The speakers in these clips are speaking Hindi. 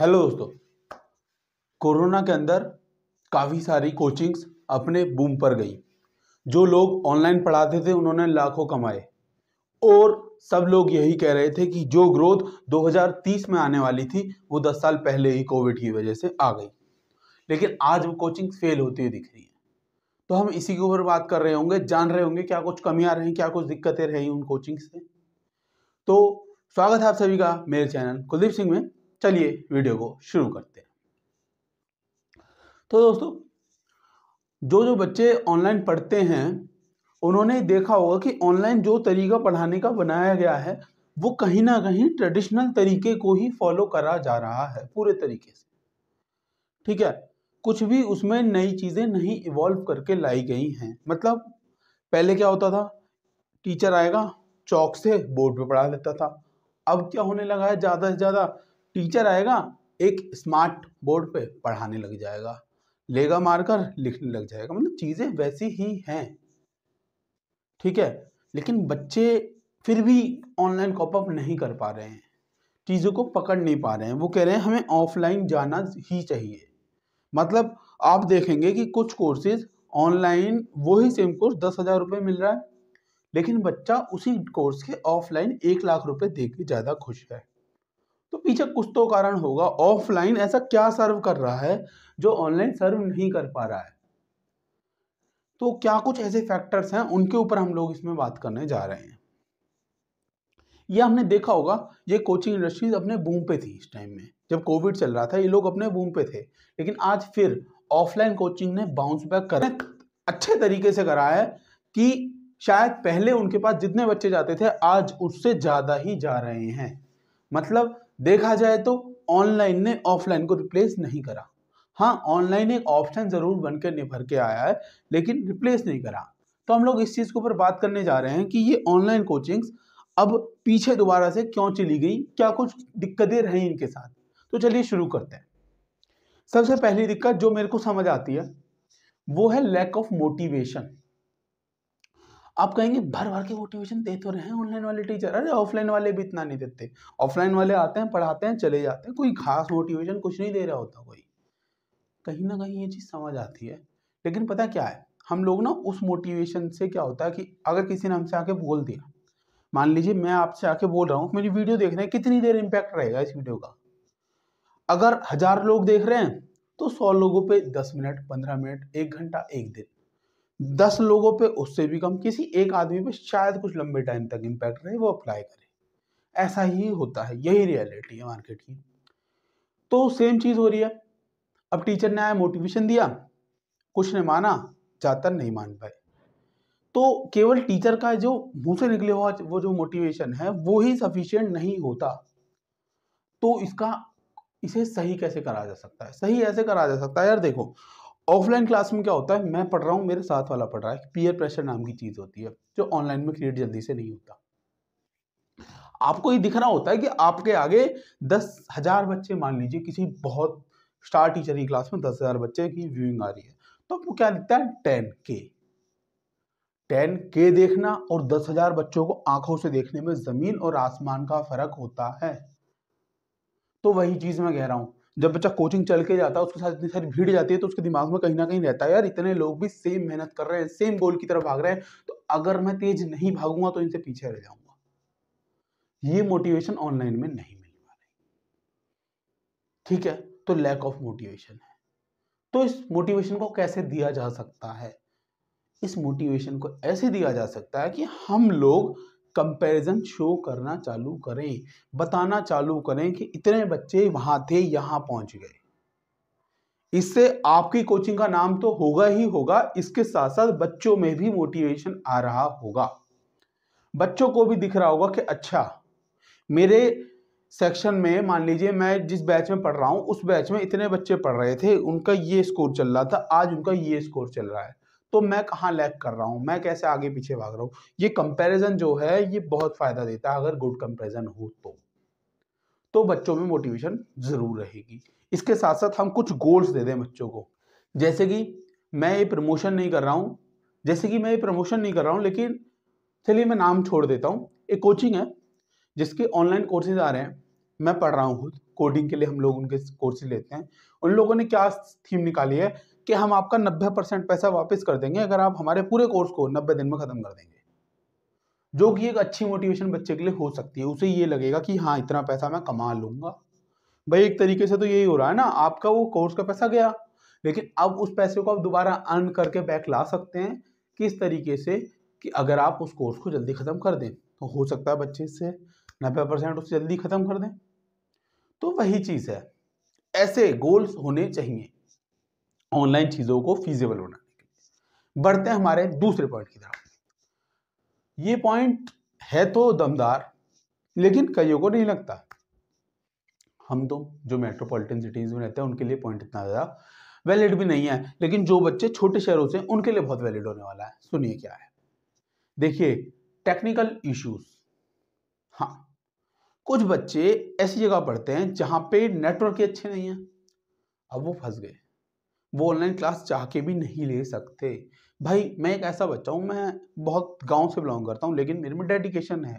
हेलो दोस्तों कोरोना के अंदर काफ़ी सारी कोचिंग्स अपने बूम पर गई जो लोग ऑनलाइन पढ़ाते थे उन्होंने लाखों कमाए और सब लोग यही कह रहे थे कि जो ग्रोथ 2030 में आने वाली थी वो 10 साल पहले ही कोविड की वजह से आ गई लेकिन आज वो कोचिंग फेल होती हुई दिख रही है तो हम इसी के ऊपर बात कर रहे होंगे जान रहे होंगे क्या कुछ कमियां रही क्या कुछ दिक्कतें रही उन कोचिंग से तो स्वागत है आप सभी का मेरे चैनल कुलदीप सिंह में चलिए वीडियो को शुरू करते हैं तो दोस्तों जो जो बच्चे ऑनलाइन पढ़ते हैं उन्होंने देखा होगा कि ऑनलाइन जो तरीका पढ़ाने का बनाया गया है वो कहीं ना कहीं ट्रेडिशनल तरीके को ही फॉलो करा जा रहा है पूरे तरीके से ठीक है कुछ भी उसमें नई चीज़ें नहीं इवॉल्व करके लाई गई हैं मतलब पहले क्या होता था टीचर आएगा चौक से बोर्ड पे पढ़ा लेता था अब क्या होने लगा है ज़्यादा से ज़्यादा टीचर आएगा एक स्मार्ट बोर्ड पे पढ़ाने लग जाएगा लेगा मारकर लिखने लग जाएगा मतलब चीज़ें वैसी ही हैं ठीक है लेकिन बच्चे फिर भी ऑनलाइन कॉपअप नहीं कर पा रहे हैं चीज़ों को पकड़ नहीं पा रहे हैं वो कह रहे हैं हमें ऑफलाइन जाना ही चाहिए मतलब आप देखेंगे कि कुछ कोर्सेज ऑनलाइन वो ही सेम कोर्स दस हज़ार रुपये मिल रहा है लेकिन बच्चा उसी कोर्स के ऑफलाइन एक लाख रुपए दे के ज़्यादा खुश है पीछे कुछ तो कारण होगा ऑफलाइन ऐसा क्या सर्व कर रहा है जो ऑनलाइन सर्व नहीं कर पा रहा है तो क्या कुछ ऐसे फैक्टर्स हैं उनके ऊपर हम लोग इसमें बात करने जा रहे हैं यह हमने देखा होगा ये कोचिंग इंडस्ट्रीज अपने बूम पे थी इस टाइम में जब कोविड चल रहा था ये लोग अपने बूम पे थे लेकिन आज फिर ऑफलाइन कोचिंग ने बाउंस बैक कर अच्छे तरीके से करा है कि शायद पहले उनके पास जितने बच्चे जाते थे आज उससे ज़्यादा ही जा रहे हैं मतलब देखा जाए तो ऑनलाइन ने ऑफलाइन को रिप्लेस नहीं करा हाँ ऑनलाइन एक ऑप्शन ज़रूर बनकर निभर के आया है लेकिन रिप्लेस नहीं करा तो हम लोग इस चीज़ के ऊपर बात करने जा रहे हैं कि ये ऑनलाइन कोचिंग्स अब पीछे दोबारा से क्यों चली गई क्या कुछ दिक्कतें रही इनके साथ तो चलिए शुरू करते हैं सबसे पहली दिक्कत जो मेरे को समझ आती है वो है लैक ऑफ मोटिवेशन आप कहेंगे भर भर के मोटिवेशन दे तो रहे हैं ऑनलाइन वाले टीचर अरे ऑफलाइन वाले भी इतना नहीं देते ऑफलाइन वाले आते हैं पढ़ाते हैं चले जाते हैं कोई खास मोटिवेशन कुछ नहीं दे रहा होता कोई कहीं ना कहीं ये चीज़ समझ आती है लेकिन पता क्या है हम लोग ना उस मोटिवेशन से क्या होता है कि अगर किसी ने हमसे आके बोल दिया मान लीजिए मैं आपसे आके बोल रहा हूँ मेरी वीडियो देख रहे हैं कितनी देर इम्पैक्ट रहेगा इस वीडियो का अगर हजार लोग देख रहे हैं तो सौ लोगों पे दस मिनट पंद्रह मिनट एक घंटा एक दिन दस लोगों पे उससे भी कम किसी एक आदमी पे शायद कुछ लंबे टाइम तक इम्पैक्ट रहे वो अप्लाई करे ऐसा ही होता है यही रियलिटी है मार्केट की तो सेम चीज़ हो रही है अब टीचर ने आया मोटिवेशन दिया कुछ ने माना ज़्यादातर नहीं मान पाए तो केवल टीचर का जो मुंह से निकले हुआ वो जो मोटिवेशन है वो ही सफिशियंट नहीं होता तो इसका इसे सही कैसे करा जा सकता है सही ऐसे करा जा सकता है यार देखो ऑफलाइन क्लास में क्या होता है मैं पढ़ रहा हूँ मेरे साथ वाला पढ़ रहा है पीयर प्रेशर नाम की चीज़ होती है जो ऑनलाइन में क्रिएट जल्दी से नहीं होता आपको ये दिखना होता है कि आपके आगे दस हजार बच्चे मान लीजिए किसी बहुत स्टार टीचर की क्लास में दस हजार बच्चे की व्यूइंग आ रही है तो आपको क्या दिखता है टेन के टेन के देखना और दस हजार बच्चों को आंखों से देखने में जमीन और आसमान का फर्क होता है तो वही चीज मैं कह रहा हूं जब बच्चा कोचिंग चल के जाता है उसके साथ इतनी सारी भीड़ जाती है तो उसके दिमाग में कहीं ना कहीं रहता है यार इतने लोग भी सेम मेहनत कर रहे हैं सेम गोल की तरफ भाग रहे हैं तो अगर मैं तेज नहीं भागूंगा तो इनसे पीछे रह जाऊंगा ये मोटिवेशन ऑनलाइन में नहीं मिलने वाली ठीक है तो लैक ऑफ मोटिवेशन है तो इस मोटिवेशन को कैसे दिया जा सकता है इस मोटिवेशन को ऐसे दिया जा सकता है कि हम लोग कंपैरिजन शो करना चालू करें बताना चालू करें कि इतने बच्चे वहां थे यहाँ पहुंच गए इससे आपकी कोचिंग का नाम तो होगा ही होगा इसके साथ साथ बच्चों में भी मोटिवेशन आ रहा होगा बच्चों को भी दिख रहा होगा कि अच्छा मेरे सेक्शन में मान लीजिए मैं जिस बैच में पढ़ रहा हूँ उस बैच में इतने बच्चे पढ़ रहे थे उनका ये स्कोर चल रहा था आज उनका ये स्कोर चल रहा है तो मैं कहाँ लैग कर रहा हूँ मैं कैसे आगे पीछे भाग रहा हूँ ये कंपैरिजन जो है ये बहुत फ़ायदा देता है अगर गुड कंपैरिजन हो तो तो बच्चों में मोटिवेशन ज़रूर रहेगी इसके साथ साथ हम कुछ गोल्स दे दें बच्चों को जैसे कि मैं ये प्रमोशन नहीं कर रहा हूँ जैसे कि मैं ये प्रमोशन नहीं कर रहा हूँ लेकिन चलिए मैं नाम छोड़ देता हूँ एक कोचिंग है जिसके ऑनलाइन कोर्सेज आ रहे हैं मैं पढ़ रहा हूँ खुद कोडिंग के लिए हम लोग उनके कोर्सेज लेते हैं उन लोगों ने क्या थीम निकाली है कि हम आपका नब्बे परसेंट पैसा वापस कर देंगे अगर आप हमारे पूरे कोर्स को नब्बे दिन में ख़त्म कर देंगे जो कि एक अच्छी मोटिवेशन बच्चे के लिए हो सकती है उसे ये लगेगा कि हाँ इतना पैसा मैं कमा लूंगा भाई एक तरीके से तो यही हो रहा है ना आपका वो कोर्स का पैसा गया लेकिन अब उस पैसे को आप दोबारा अर्न करके बैक ला सकते हैं किस तरीके से कि अगर आप उस कोर्स को जल्दी ख़त्म कर दें तो हो सकता है बच्चे से नब्बे परसेंट उसे जल्दी ख़त्म कर दें तो वही चीज़ है ऐसे गोल्स होने चाहिए ऑनलाइन चीज़ों को फीजेबल बनाने के लिए बढ़ते हैं हमारे दूसरे पॉइंट की तरफ ये पॉइंट है तो दमदार लेकिन कईयों को नहीं लगता हम तो जो मेट्रोपॉलिटन सिटीज़ में रहते हैं उनके लिए पॉइंट इतना ज़्यादा वैलिड भी नहीं है लेकिन जो बच्चे छोटे शहरों से उनके लिए बहुत वैलिड होने वाला है सुनिए क्या है देखिए टेक्निकल इश्यूज हाँ कुछ बच्चे ऐसी जगह पढ़ते हैं जहां पे नेटवर्क ही अच्छे नहीं है अब वो फंस गए वो ऑनलाइन क्लास चाह के भी नहीं ले सकते भाई मैं एक ऐसा बच्चा हूँ मैं बहुत गांव से बिलोंग करता हूँ लेकिन मेरे में डेडिकेशन है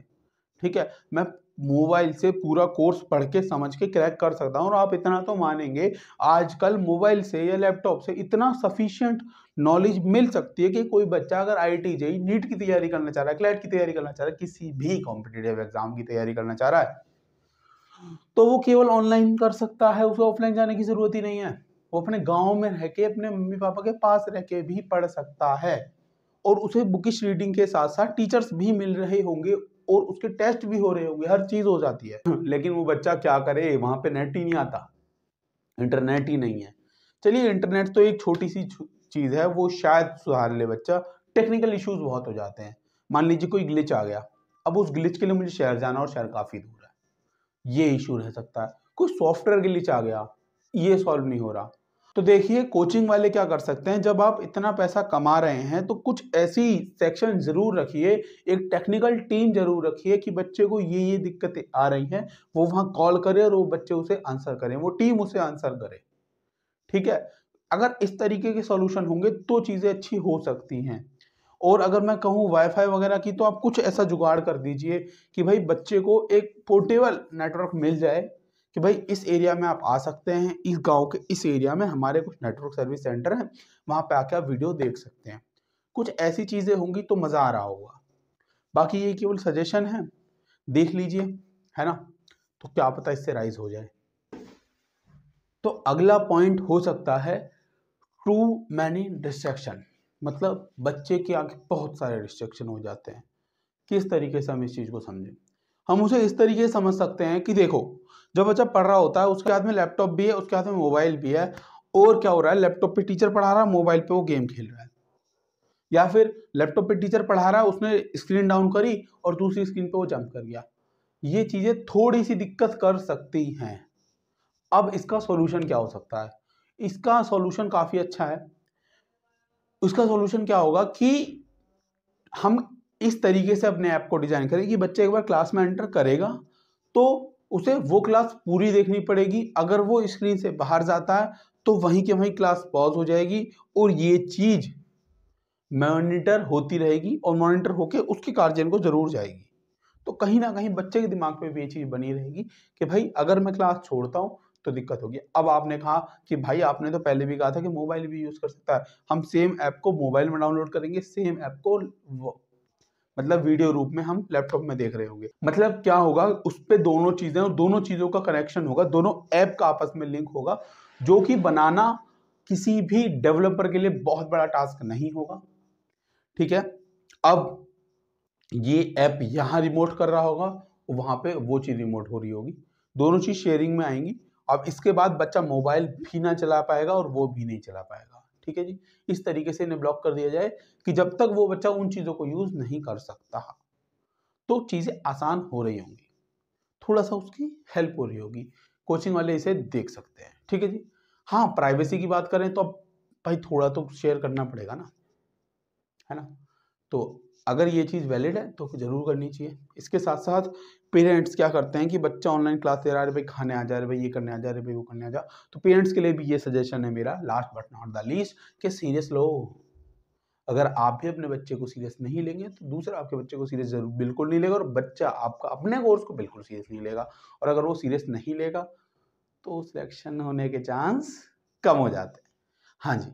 ठीक है मैं मोबाइल से पूरा कोर्स पढ़ के समझ के क्रैक कर सकता हूँ और आप इतना तो मानेंगे आजकल मोबाइल से या लैपटॉप से इतना सफिशियंट नॉलेज मिल सकती है कि कोई बच्चा अगर आई टी जी नीट की तैयारी करना चाह रहा है क्लैट की तैयारी करना चाह रहा है किसी भी कॉम्पिटेटिव एग्जाम की तैयारी करना चाह रहा है तो वो केवल ऑनलाइन कर सकता है उसे ऑफलाइन जाने की ज़रूरत ही नहीं है वो अपने गांव में रह के अपने मम्मी पापा के पास रह के भी पढ़ सकता है और उसे बुकिश रीडिंग के साथ साथ टीचर्स भी मिल रहे होंगे और उसके टेस्ट भी हो रहे होंगे हर चीज़ हो जाती है लेकिन वो बच्चा क्या करे वहाँ पे नेट ही नहीं आता इंटरनेट ही नहीं है चलिए इंटरनेट तो एक छोटी सी चीज़ है वो शायद सुधार ले बच्चा टेक्निकल इश्यूज बहुत हो जाते हैं मान लीजिए कोई ग्लिच आ गया अब उस ग्लिच के लिए मुझे शहर जाना और शहर काफ़ी दूर है ये इशू रह सकता है कोई सॉफ्टवेयर ग्लिच आ गया ये सॉल्व नहीं हो रहा तो देखिए कोचिंग वाले क्या कर सकते हैं जब आप इतना पैसा कमा रहे हैं तो कुछ ऐसी सेक्शन ज़रूर रखिए एक टेक्निकल टीम जरूर रखिए कि बच्चे को ये ये दिक्कतें आ रही हैं वो वहाँ कॉल करें और वो बच्चे उसे आंसर करें वो टीम उसे आंसर करे ठीक है अगर इस तरीके के सॉल्यूशन होंगे तो चीज़ें अच्छी हो सकती हैं और अगर मैं कहूँ वाईफाई वगैरह की तो आप कुछ ऐसा जुगाड़ कर दीजिए कि भाई बच्चे को एक पोर्टेबल नेटवर्क मिल जाए कि भाई इस एरिया में आप आ सकते हैं इस गांव के इस एरिया में हमारे कुछ नेटवर्क सर्विस सेंटर हैं वहां पे आके आप वीडियो देख सकते हैं कुछ ऐसी चीज़ें होंगी तो मज़ा आ रहा होगा बाकी ये केवल सजेशन है देख लीजिए है ना तो क्या पता इससे राइज हो जाए तो अगला पॉइंट हो सकता है टू मैनी डिस्ट्रेक्शन मतलब बच्चे के आगे बहुत सारे डिस्ट्रेक्शन हो जाते हैं किस तरीके से हम इस चीज़ को समझें हम उसे इस तरीके से समझ सकते हैं कि देखो जो बच्चा पढ़ रहा होता है उसके हाथ में लैपटॉप भी है उसके हाथ में मोबाइल भी है और क्या हो रहा है लैपटॉप पे टीचर पढ़ा रहा है मोबाइल पे वो गेम खेल रहा है या फिर लैपटॉप पे टीचर पढ़ा रहा है उसने स्क्रीन डाउन करी और दूसरी स्क्रीन पे वो जंप कर गया ये चीज़ें थोड़ी सी दिक्कत कर सकती हैं अब इसका सॉल्यूशन क्या हो सकता है इसका सॉल्यूशन काफ़ी अच्छा है उसका सॉल्यूशन क्या होगा कि हम इस तरीके से अपने ऐप को डिज़ाइन करें कि बच्चे एक बार क्लास में एंटर करेगा तो उसे वो क्लास पूरी देखनी पड़ेगी अगर वो स्क्रीन से बाहर जाता है तो वहीं के वहीं क्लास पॉज हो जाएगी और ये चीज़ मॉनिटर होती रहेगी और मॉनिटर होके उसके गार्जियन को ज़रूर जाएगी तो कहीं ना कहीं बच्चे के दिमाग पे भी ये चीज़ बनी रहेगी कि भाई अगर मैं क्लास छोड़ता हूँ तो दिक्कत होगी अब आपने कहा कि भाई आपने तो पहले भी कहा था कि मोबाइल भी यूज़ कर सकता है हम सेम ऐप को मोबाइल में डाउनलोड करेंगे सेम ऐप को मतलब वीडियो रूप में हम लैपटॉप में देख रहे होंगे मतलब क्या होगा उस पर दोनों चीज़ें दोनों चीज़ों का कनेक्शन होगा दोनों ऐप का आपस में लिंक होगा जो कि बनाना किसी भी डेवलपर के लिए बहुत बड़ा टास्क नहीं होगा ठीक है अब ये ऐप यहां रिमोट कर रहा होगा वहां पे वो चीज़ रिमोट हो रही होगी दोनों चीज़ शेयरिंग में आएंगी अब इसके बाद बच्चा मोबाइल भी ना चला पाएगा और वो भी नहीं चला पाएगा ठीक है जी इस तरीके से इन्हें ब्लॉक कर दिया जाए कि जब तक वो बच्चा उन चीज़ों को यूज़ नहीं कर सकता तो चीज़ें आसान हो रही होंगी थोड़ा सा उसकी हेल्प हो रही होगी कोचिंग वाले इसे देख सकते हैं ठीक है जी हाँ प्राइवेसी की बात करें तो अब भाई थोड़ा तो शेयर करना पड़ेगा ना है ना तो अगर ये चीज़ वैलिड है तो ज़रूर करनी चाहिए इसके साथ साथ पेरेंट्स क्या करते हैं कि बच्चा ऑनलाइन क्लास दे रहा है भाई खाने आ जा रहे भाई ये करने आ जा रहे भाई वो करने आ जा तो पेरेंट्स के लिए भी ये सजेशन है मेरा last but not the least कि सीरियस लो अगर आप भी अपने बच्चे को सीरियस नहीं लेंगे तो दूसरा आपके बच्चे को सीरियस जरूर बिल्कुल नहीं लेगा और बच्चा आपका अपने कोर्स को बिल्कुल सीरियस नहीं लेगा और अगर वो सीरियस नहीं लेगा तो सिलेक्शन होने के चांस कम हो जाते हैं हाँ जी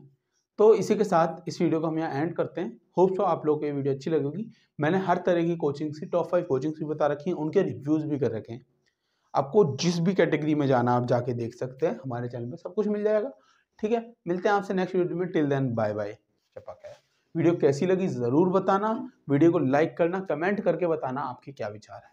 तो इसी के साथ इस वीडियो को हम यहाँ एंड करते हैं होप सो आप लोग को ये वीडियो अच्छी लगेगी मैंने हर तरह की कोचिंग्स की टॉप फाइव कोचिंग्स भी बता रखी हैं उनके रिव्यूज़ भी कर रखे हैं आपको जिस भी कैटेगरी में जाना आप जाके देख सकते हैं हमारे चैनल में सब कुछ मिल जाएगा ठीक है मिलते हैं आपसे नेक्स्ट वीडियो में टिल देन बाय बाय चपक है वीडियो कैसी लगी ज़रूर बताना वीडियो को लाइक करना कमेंट करके बताना आपके क्या विचार है